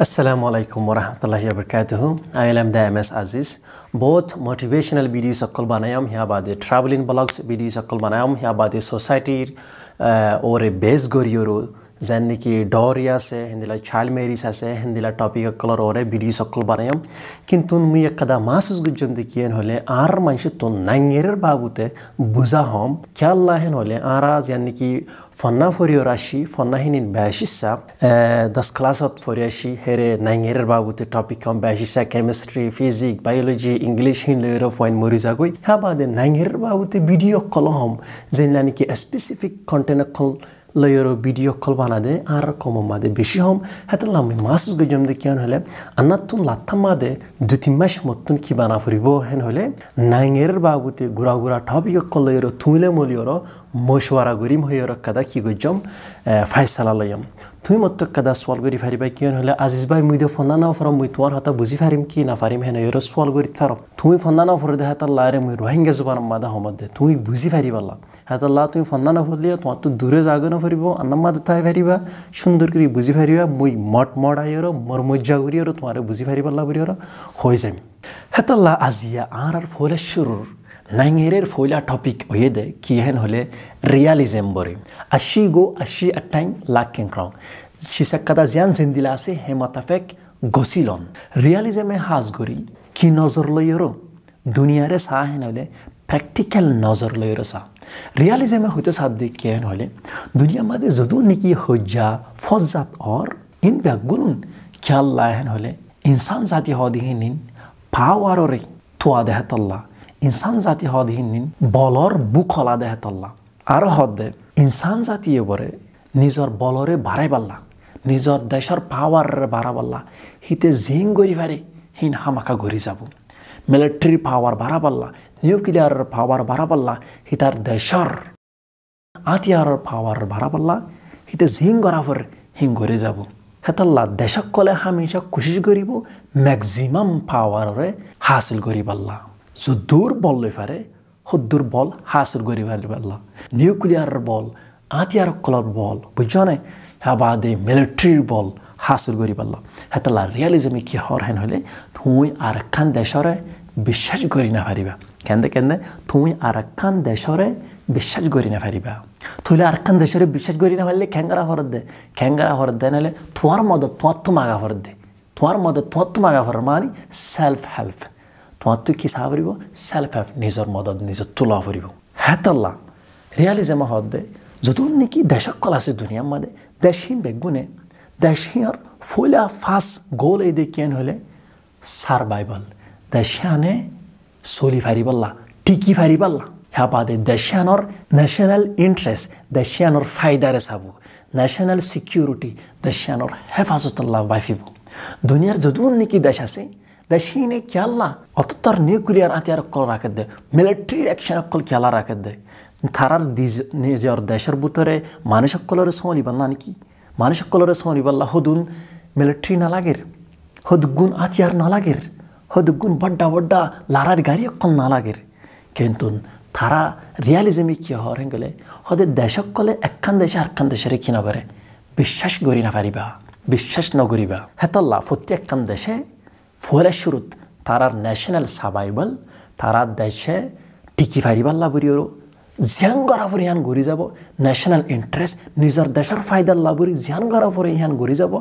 السلام عليكم ورحمة الله وبركاته I am the MS Aziz. Both motivational videos of Kulbanayam, here about the traveling blogs videos of Kulbanayam, here about the society uh, or a base guru. zeniki doria se hindila child mary sa se hindila topic color ore bidi sokol banayam kintun mui ekkada masus gujjum dikiyen hole ar manshi ton nangerer babute buza hom kyalla hen hole ara zeniki fonna forio rashi fonna hinin bashissa das class hot foriashi here nangerer babute topic kom bashissa chemistry physics biology english hin lero foin moriza goi haba de nangerer babute video kolom zenlaniki specific content kol layero video kolbanade ar komomade beshihom hatla mi masus gojomde kian hole anatun latamade dutimash motun ki bana furibo hen hole nanger bagute gura gura tabi kollayero tuile molioro মশওয়ারা গরিম হয়ে রক্ষাদা কি গজম ফাইসালা লয়ম তুমি মত কাদা সোয়াল গরি ফারিবা কিয়ন হলে আজিজ ভাই মুই দে ফন্দা নাও ফরম মুই তোমার হাতা বুঝি ফারিম কি না ফারিম হেন এর সোয়াল গরি ফারম তুমি ফন্দা নাও ফর দে হাতা লারে মুই রোহিঙ্গা জুবান মাদা হমদ দে তুমি বুঝি ফারিবাল্লা হ্যাঁ আল্লাহ তুমি ফন্দা না ফলিয়া তোমার তো দূরে জাগ না ফেরব আন্নামা দেখাই ফেরিবা সুন্দর করে বুঝি ফেরিবা মুই মট মড়াইর মর মজ্জা করিয়র তোমার বুঝি ফারিবা আল্লাহ করিয়র হয়ে যাই হ্যাঁ আল্লাহ আজিয়া আর আর ফলে শুরুর নাইঙেরের ফইলা টপিক হয়ে দে কি হেন হলে রিয়ালিজম বরে আশি গো আশি আটাইং লাখ কেং ক্রং সিসাক্কাদা জিয়ান জিন্দিলা আছে হে মতাফেক গসিলন রিয়ালিজমে হাজ গরি কি নজর লইয়র দুনিয়ারে সাহ হেন হলে প্র্যাকটিক্যাল নজর লইয়র সাহ রিয়ালিজমে হইতে সাদ্দিক কেন হলে দুনিয়া মাদে যদু নিকি হজ্জা ফজ্জাত অর ইন ব্যাগ গুলুন খেয়াল লাহেন হলে ইনসান জাতি হদিহে নিন পাওয়ার রে তোয়া তল্লা ইনসান জাতি হদিহে নিন বলর বুখলা তল্লা আর হদে ইনসান জাতি এবারে নিজর বলরে বাড়াই পাল্লা নিজর দেশর পাওয়ার বাড়া পাল্লা হিতে জিং গড়ি ভারে হিন হামাকা ঘুরি যাব মিলিটারি পাওয়ার বাড়া পাল্লা ನ್ಯೂಕ್ಲಿಯರ್ ಪವರ್ ಬರಬಲ್ಲ ಹಿತರ್ ದೇಶರ್ ಆತಿಯಾರ ಪವರ್ ಬರಬಲ್ಲ ಹಿತ ঝিংগরাফর হিংগরে যাব হেতাল্লা দেশক কলে হামেশা কোশিশ করিব ম্যাক্সিমাম পাওয়ারে হাসিল করিবাল্লা যদ্দূর বল লই পারে সদ্দূর বল হাসিল করি পারিবাল্লা নিউক্লিয়ার বল আতিয়ার কলর বল বুঝছ না হ্যাঁ বাদে মিলিটারির বল হাসিল করি পারলাম হেতালা রিয়ালিজমে কি হর হেন হলে তুই আর খান দেশরে বিশ্বাস করি না পারিবা কেন্দে কেন্দে তুমি কান দেশরে বিশ্বাস করি না ফারিবা তুইলে কান দেশরে বিশ্বাস করি না ফেললে খেঙ্গারা ফরত দে খেঙ্গারা ফরত দে নাহলে তোমার মদত তত্ত্ব মাগা ফরত দে তোমার মদত তত্ত্ব মাগা ফর মানে সেলফ হেল্প তোমার তুই কি সাহা ফুরিব সেলফ হেল্প নিজের মদত নিজের তোলা ফুরিব হেতল্লা রিয়ালিজম হত দে যতন নাকি দেশকল আছে দুনিয়ার মধ্যে দেশহীন বেগুনে দেশহীর ফুলা ফাঁস গোল এই দিয়ে কেন হলে সারভাইভাল দেশে আনে solifariballah, tikifariballah. Habade deshanor national interest, deshanor faidare sabu, national security, deshanor hefazatullah baifibu. দুনিয়ার যদুন নাকি দেশ আছে দেশহীনে খেয়াল্লা অতর নিউক্লিয়ার হাতিয়ার কল রাখে দে মিলিটারির অ্যাকশন অকল খেয়ালা রাখে দে তারার নিজের দেশের ভিতরে মানুষ সকলের সোঁলি বাল্লা নাকি মানুষ সকলের সোঁলি বাল্লা হদুন মিলিটারি না লাগের হদগুন হাতিয়ার না লাগের হদগুন বড্ডা বড্ডা লারার গাড়ি অকল নালাগের কিন্তু তারা রিয়ালিজমে কি হরেন গেলে হদে দেশক কলে একখান দেশে আরখান দেশেরে কি নগরে বিশ্বাস গড়ি না পারিবা বিশ্বাস নগরিবা হেতাল্লা প্রত্যেকখান দেশে ফলে শুরুত তারার ন্যাশনাল সাভাইভাল তারা দেশে টিকি ফারিবাল্লা বরিয়রও জিয়ান গড়া ইহান ঘুরি যাব ন্যাশনাল ইন্টারেস্ট নিজের দেশের ফায়দার লাভরি জিয়ান গড়া পরে ইহান ঘুরি যাব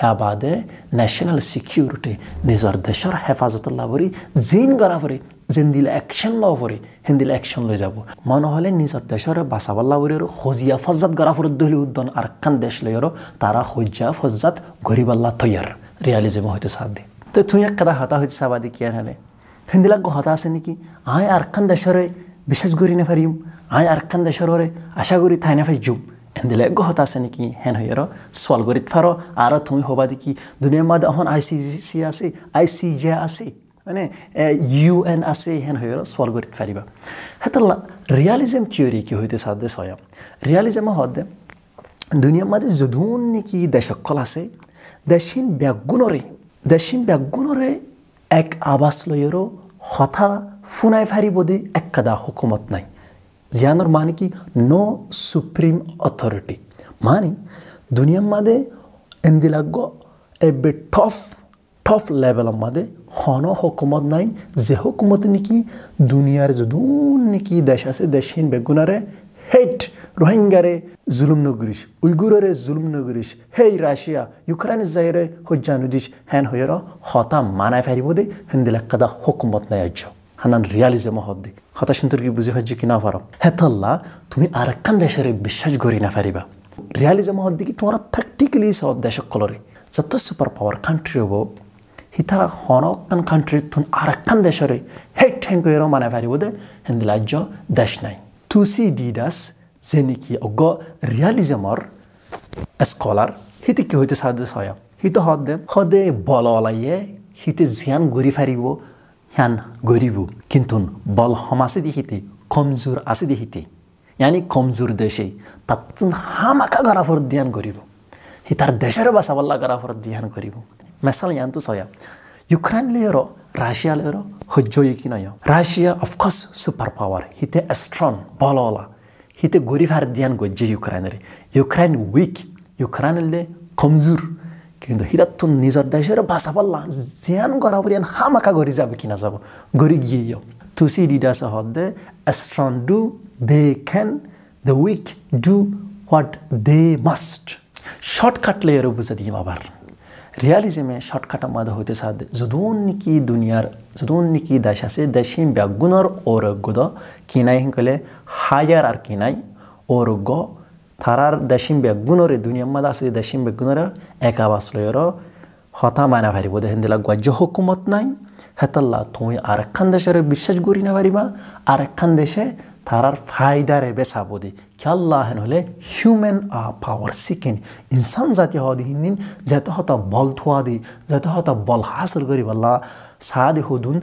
হ্যা বাদে ন্যাশনাল সিকিউরিটি নিজের দেশের হেফাজতের লাভরি জিন গড়া পরে যেন্দিলে অ্যাকশন লওয়া পরে হিন্দিলে অ্যাকশন লই যাব মন হলে নিজের দেশের বাঁচাবার লাভরি আর হজিয়া ফজ্জাত গড়া পরে দলি উদ্যান আর কান দেশ লৈ লইয়ারও তারা হজ্জা ফজ্জাত ঘরিবাল্লা তৈয়ার রিয়ালিজম হয়তো সাথ দি তো তুই এক কথা হতা হইতে সাবাদি কিয়ান হলে হিন্দিলাগ হতা আছে নেকি আয় আর কান দেশের বিশেষ করি না ফারিম আয় আর কান দেশরে আশা করি তাই না ফাইজুম এন্দিলে গহত আছে নাকি হেন হইয়ার সোয়াল করিত ফারো আর তুমি হবা দেখি দুনিয়ার মাদ এখন আই সি সি আছে আই সি জে আছে মানে ইউ এন আছে হেন হইয়ার সোয়াল করিত ফারিবা হেতলা রিয়ালিজম থিওরি কি হইতে সাধ্যে সয়া রিয়ালিজম হদে দুনিয়ার মাঝে যদুন নাকি দেশকল আছে দেশিন ব্যাগুণরে দেশিন ব্যাগুণরে এক আবাস লইয়ারও হঠা ফুনায় ফারিব দে একাদা হুকুমত নাই জিয়ানোর মানে কি নো সুপ্রিম অথরিটি মানে দুনিয়ার মাদে এন্দিলাগ্য এবে টফ টফ লেভেলের মাদে হন হুকুমত নাই যে হুকুমত নাকি দুনিয়ার যদুন নাকি দেশ আছে দেশহীন বেগুনারে হেট ৰোহিংগাৰে জুলুম নগৰীছ উইগুৰৰে জুলুম নগৰীছ হেই ৰাছিয়া ইউক্ৰাইন জাইৰে সজ্জা নুদিছ হেন হৈৰ হতা মানাই ফাৰিব দেই হেন্দিলাক কাদা হুকুমত নাই আজ্য হানান ৰিয়েলিজম হব দেই হতা সিন্তৰ কি বুজি ফাৰিছো কি নাফাৰ হেতল্লা তুমি আৰু এখন দেশৰে বিশ্বাস কৰি নাফাৰিবা ৰিয়েলিজম হব দেখি তোমাৰ প্ৰেক্টিকেলি চব দেশক কলৰে যথেষ্ট ছুপাৰ পাৱাৰ কাণ্ট্ৰি হ'ব সিতাৰা হনকান কাণ্ট্ৰিত তুমি আৰু এখন দেশৰে হেট হেং কৰি মানাই ফাৰিব দে হেন্দিলা আজ্য দেশ নাই টু চি ডি ডাছ zenniki og realisemer skolar hite ki hoite sahaଯ୍ୟ ସୟ hite hodde hode bololaye hite zian gori faribo hyan goribu kintun bol homasi di hite komzur asi di hite yani komzur deshe tatun hamaka garafur dian goribu hitar desher basawalla garafur dian goribu mesal yantu soya Ukraine লেয়ারও Russia লেয়ারও সহ্য ইকি নয় Russia of course super power হিতে এস্ট্রন বলওয়ালা hite gorifar diyan gojje yukrainere Ukrayna weak yukrainelle komzur kendo hidattun nizoddaishere basaballa ziyan gorawuriyan hamaka gorizabu kinazabu gori giyeyo tusi didasa hodde a strong do they can the weak do what they must shortcut layer buzadiyim abar ৰিয়েলিজিমে shortcut মাদ হৈছে চাদ যদোন নেকি দুনিয়াৰ যদোন নেকি দাস আছে দেশীন ব্যাগুণৰ অৰোগ্য দ কিনাই শিকলে higher আৰু কিনাই অৰোগ্য থাৰাৰ দেশীন ব্যাগুণৰে দুনিয়া মাদ আছে দেশীন ব্যাগুণৰে একাবাচলৈৰ হতা মানে ভাৰিব দেখিন দিলা গজ্য হুকুমত নাই হেতাল্লা তুই আরেকখান দেশের বিশ্বাস করি না পারিবা আরেকখান দেশে আর ফায়দারে বেসা বদি হেন হলে হিউম্যান আ পাওয়ার সিকেন ইনসান জাতি হওয়া দিহিন দিন যেতে হতা বল থুয়া দি যেতে হতা বল হাসল করি বললা সাদি হুদুন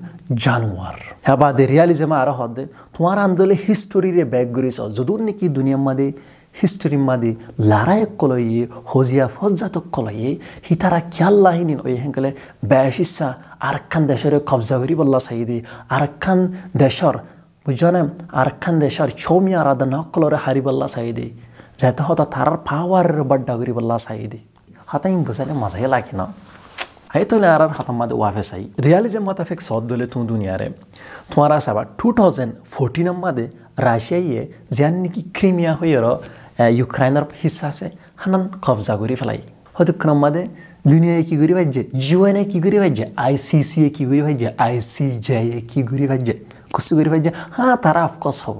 জানোয়ার হ্যাঁ বাদে রিয়ালিজমে আরো হদে তোমার আন্দোলে হিস্টোরিরে ব্যাগ করিস যদুন নাকি দুনিয়া মাদে হিস্টরির মাদি লড়াইক কলয়ে হজিয়া ফজাত কলয়ে হি তারা খেয়াল লাহিন ওই হেঙ্গলে বেশিসা আর খান দেশের কবজা করি বললা সাইদি আর খান দেশর বুঝছ আর খান দেশর ছৌমিয়া রাধা নকলরে হারি বললা সাইদি যেত হতা তার পাওয়ার বড্ডা করি বললা সাইদি হতে ইং বুঝালে মজাই লাগে না হাই তো আর আর হাতাম মাদে ওয়াফে সাই রিয়ালিজম মাতাফেক সদ দলে তুমি দুনিয়ারে তোমার আসা আবার টু থাউজেন্ড ফোরটিনের মাদে ৰাছিয়াই যেন নেকি ক্ৰিমিয়া হৈ হৈয়ৰ ইউক্ৰাইনৰ হিচা আছে সানান কব্জা কৰি পেলাই সেইটো ক্ৰমাদে দুনিয়াই কি কৰি ভাজে ইউ এন এ কি কৰি ভাজে আই চি চি এ কি কৰি ভাজে আই চি জেয়ে কি কৰি ভাজে কচু কৰি ভাজে হা তাৰা অফকৰ্চ হ'ব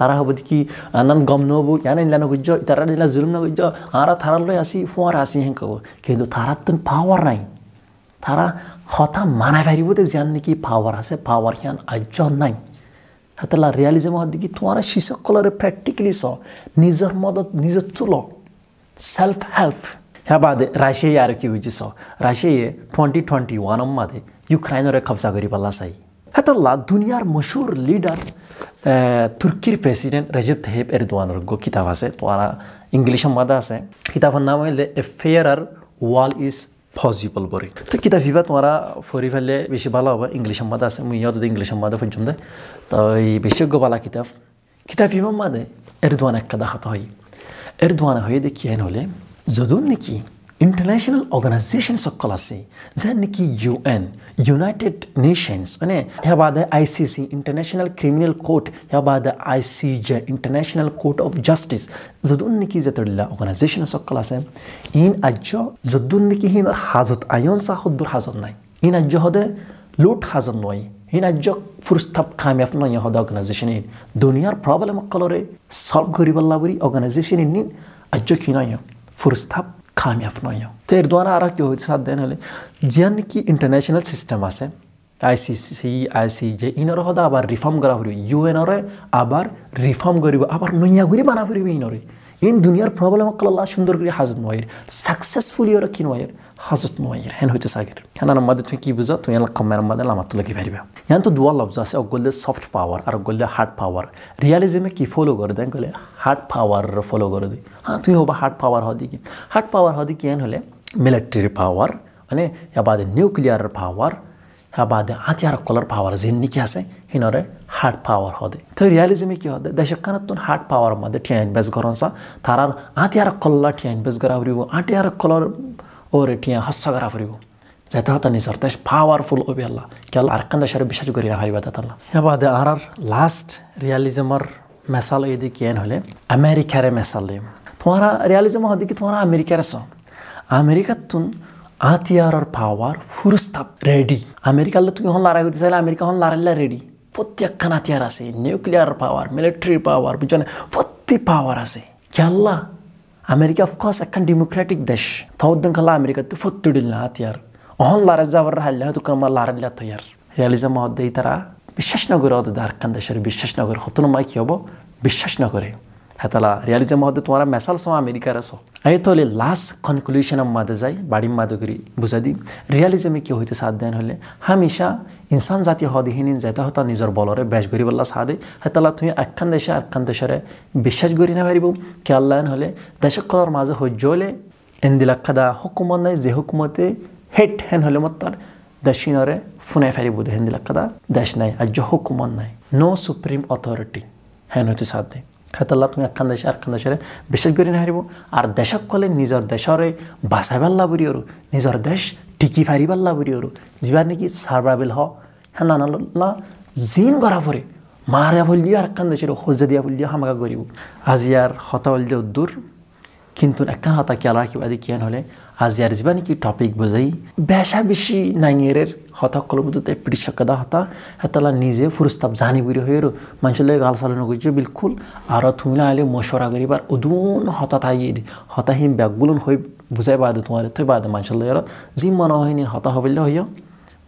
তাৰা হ'ব কি আনান গম নহ'ব ইয়ান আনিলা নগুজ্য তাৰা আনিলা জুলুম নগুজ্য আৰা থাৰালৈ আছি ফুৱাৰ আছি হেং ক'ব কিন্তু থাৰাততো পাৱাৰ নাই তাৰা হঠাৎ মানাই পাৰিব দে যেন নেকি পাৱাৰ আছে পাৱাৰ সিয়ান আৰ্য নাই ಹತ್ತಲ್ಲ ರಿಯಾಲಿಸಮ್ ಹೊದ್ದಿಗೆ ತುಮಾರ ಶಿಸಕ್ಕಲರೆ ಪ್ರಾಕ್ಟಿಕಲಿ ಸೋ ನಿಜರ ಮದತ್ ನಿಜ ತುಲೋ ಸೆಲ್ಫ್ ಹೆಲ್ಪ್ ह्या बाद राशिया यार की हुई जिसो राशिया ट्वेंटी ट्वेंटी वन मादे यूक्रेन और कब्जा करी पाला सही हतल्ला दुनियार मशहूर लीडर তুর্কির প্রেসিডেন্ট রেজেব তাহেব এরদোয়ানের কিতাব আছে তো আর ইংলিশ মাদা আছে কিতাবের নাম হইলে a fairer world is possible bori to kita fibat mara fori fale beshi bala hoba english amada ase mui yod english amada funchum de tai beshi go bala kitab kitab imam made erdwan ekada hat hoy erdwan hoy de ki en hole zodun ki international organizations सकल કલા છે निकी કે UN United Nations અને ह्या बाद है international criminal court ह्या बाद ICJ international court of justice जदून निकी जतडला ऑर्गनायझेशन सकल आसा इन आज्य जदून निकी हिन हाजत आयोन सा हद्दूर हाजत नाय इन आज हदे लूट हाजत नय इन आज्य फुरस्ताप कामयाब नय हद ऑर्गनायझेशन इन दुनियार प्रॉब्लम कलरे सॉल्व करिबल्ला बरी ऑर्गनायझेशन इन आज्य खिनाय फुरस्ताप කාමයක් නොයෝ. තේරදවාන ආරක්්‍ය හෝතිසාත් যেন কি ඉන්ටර්නේශනල් සිිස්ටම আছে আইসিসিআইসিজ ইনর হদা আবার রিফর্ম করা হরিবে ইউএনরে আবার রিফর্ম করিব আবার নইয়া ঘুরি বানা ফিরিবে ইনরে ইন দুনিয়ার প্রবলেম কল্লা সুন্দর করে হাজত নয়ের সাকসেসফুলি ওরা কি নয়ের Hazrat Noyer, hen hoyte sager. Kana namma de twenki buza to yana kamma namma de lama tulagi beriba. Yan to dua lafza ase golle soft power ar golle hard power. Realism ki follow kore den golle hard power follow kore di. Ha tumi hoba hard power hodi ki. Hard power hodi ki yan hole military power মানে ইয়াবাদ nuclear power ইয়াবাদ হাতিয়ার কলার পাওয়ার জিন্দি কি আছে হিনরে hard পাওয়ার হদে তো রিয়ালিজমে কি হদে দেশে কানাতুন hard পাওয়ার মধ্যে ঠিয়াইন বেস গরনসা তারার হাতিয়ার কল্লা ঠিয়াইন বেস গরা হরিব হাতিয়ার কলার ওর এটিয়া হাস্যাগারা ফুরিব যেতে হতো নিজর দেশ পাওয়ারফুল ওবি আল্লাহ কেল আর কান্দা সারে বিশ্বাস করি রাখারি বাদাত আল্লাহ এবার আর আর লাস্ট রিয়ালিজমর মেসাল এদি কেন হলে আমেরিকারে মেসাল দিম তোমারা রিয়ালিজম হদি কি তোমারা আমেরিকার আস আমেরিকার তুন আতিয়ারর পাওয়ার ফুরস্তাপ রেডি আমেরিকালে তুমি হন লড়াই করতে চাইলে আমেরিকা হন লড়াইলা রেডি প্রত্যেকখান হাতিয়ার আছে নিউক্লিয়ার পাওয়ার মিলিটারি পাওয়ার পিছনে প্রতি পাওয়ার আছে খেয়াল্লা America of course akan democratic dash. Tawadan kala America tu futu dilna hatiar. Ohon larazza warra hallah tu kama larilla tuyar. Realism hod dei tara. বিশ্বাস না করে অদে আরকান দেশের বিশ্বাস না করে হতো মাই কি হব বিশ্বাস না করে হেতালা রিয়ালিজম হতে তোমার মেসাল সো আমেরিকার আসো এই তো হলে লাস্ট কনক্লুশন মাদে যাই বাড়ির মাদে করি বুঝা দিই রিয়ালিজমে কি হইতে সাধ্য হলে হামেশা ইনসান জাতি হদিহীন যেতাহত নিজৰ বলৰে বেশ গরিব আল্লাহ সাদে হেতালা তুমি একখান দেশে একখান দেশৰে বিশ্বাস না পারিব কে আল্লাহন হ'লে দেশসকলৰ মাজে সহ্যলে দা হুকুমত নাই যে হুকুমতে হেট হেন হ'লে মত তাৰ দেশিনৰে ফোনাই ফেৰিব দা দেশ নাই আৰ্য হুকুমত নাই ন' সুপ্রিম অথৰিটি হেন হচ্ছে সাদে হেতাল্লা তুমি একখান দেশ আরখান দেশরে বিশেষ করে নাহারিব আর দেশক কলে নিজর দেশরে বুড়ি আর নিজের দেশ টিকি বুড়ি আর যার নাকি সার্বাবিল হ হ্যাঁ না জিন গড়া ফরে মারা ভুলিয়া আরখান দেশের হজ্জা দিয়া ভুলিয়া হামাকা আজি আর হতা দূর কিন্তু একখান হতা খেয়াল রাখি দি কিয়ান হলে আর জীবানি কি টপিক বুঝাই বেশা বেশি নাইনিয়ারের হতা কল যদি পিটিশকে হতা হেতলা নিজে ফুরস্তাব জানি বুড়ি হইরো মানুষের লাগে গাল চালনা করছে বিলকুল আর তুমি আলে মশরা করিবার উদুন হতা থাকি হতাহীন ব্যাগগুলন হয়ে বুঝাই বাদে তোমার তুই বাদে মানুষের লাগে জিম মনে হয়নি হতা হবিলে হইয়া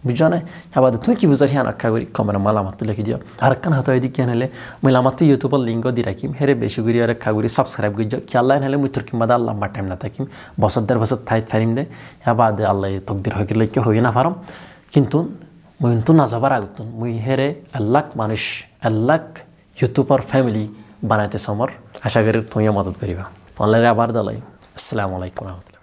bijane habada tu ki buzar hiyan akka gori kamera malamatlı laki diyor harakkan hataya dik yanele malamatlı youtube'a lingo dirakim here beşi gori akka gori subscribe gijjo ki Allah hele mu Türkiye madal Allah matem natakim basat der basat tayt ferim de habada Allah takdir hakir laki hoyuna faram kintun মুইন্তু নাজাবার আগতন মুই হেরে আল্লাক মানুষ আল্লাক YouTuber family বানাইতে সমর আশা করি তুমি মদত করিবা অনলাইনে আবার দালাই আসসালামু আলাইকুম রহমতুল্লাহ